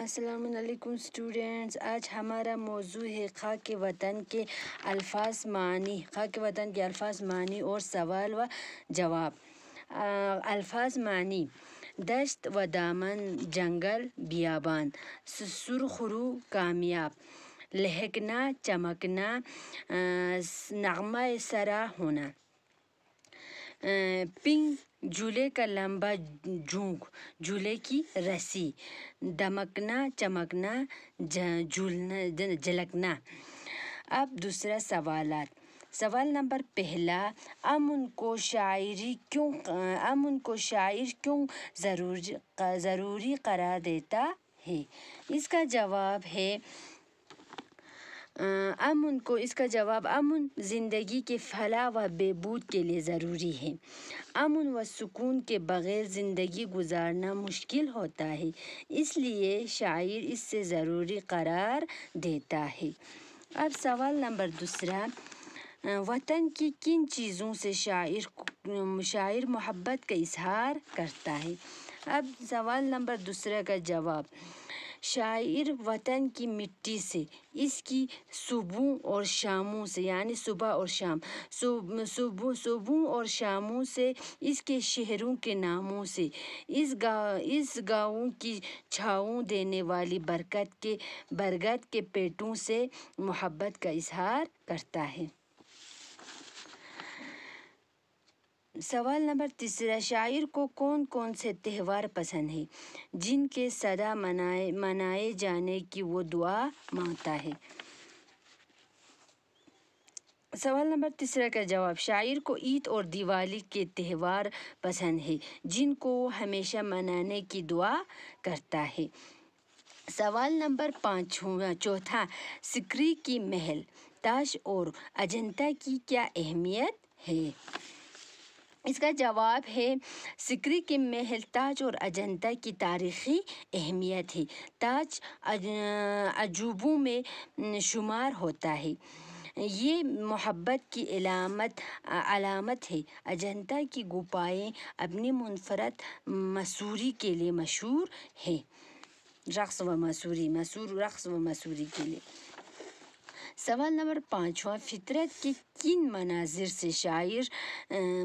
असलकुम स्टूडेंट्स आज हमारा मौजू है खा के वतन के अल्फाज मानी खा के वतन के अल्फाज मानी और सवाल व जवाब अल्फाज मानी दश्त व दामन जंगल बियाबान ससुर खरू कामयाब लहकना चमकना नगमा सरा होना पिंग झूले का लंबा झूक झूले की रस्सी दमकना चमकना झूलना झलकना अब दूसरा सवाल सवाल नंबर पहला अम उनको शायरी क्यों अमन को शायर क्यों ज़रूर ज़रूरी करार देता है इसका जवाब है अमन को इसका जवाब अमन ज़िंदगी के फला व बेबूद के लिए ज़रूरी है अमन व सुकून के बग़ैर ज़िंदगी गुजारना मुश्किल होता है इसलिए शायर इससे ज़रूरी करार देता है अब सवाल नंबर दूसरा वतन की किन चीज़ों से शायर शायर मोहब्बत का इजहार करता है अब सवाल नंबर दूसरा का जवाब शायर वतन की मिट्टी से इसकी सुबह और शामों से यानी सुबह और शाम सुबह सुबह और शामों से इसके शहरों के नामों से इस गाँव इस गाँव की छाँव देने वाली बरकत के बरगद के पेटों से मोहब्बत का इजहार करता है सवाल नंबर तीसरा शायर को कौन कौन से त्यौहार पसंद है जिनके सदा मनाए मनाए जाने की वो दुआ मांगता है सवाल नंबर तीसरा का जवाब शायर को ईद और दिवाली के त्यौहार पसंद है जिनको वो हमेशा मनाने की दुआ करता है सवाल नंबर पाँच चौथा सिकरी की महल ताश और अजंता की क्या अहमियत है इसका जवाब है सिकरी के महल ताज और अजंता की तारीखी अहमियत है ताज अजूबों में शुमार होता है ये मोहब्बत की अलामत अलामत है अजंता की गुफाएं अपनी मुनफरद मसूरी के लिए मशहूर है रक़्स व मसूरी मसूर रक़्स व मसूरी के लिए सवाल नंबर पाँचवा फितरत के किन मनाजिर से शायर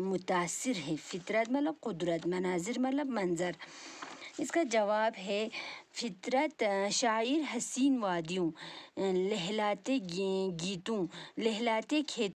मुतासर है फितरत मतलब कुदरत मनाजिर मतलब मंज़र इसका जवाब है फितरत शायर हसीन वादियों लहलाते गीतों लहलाते खेत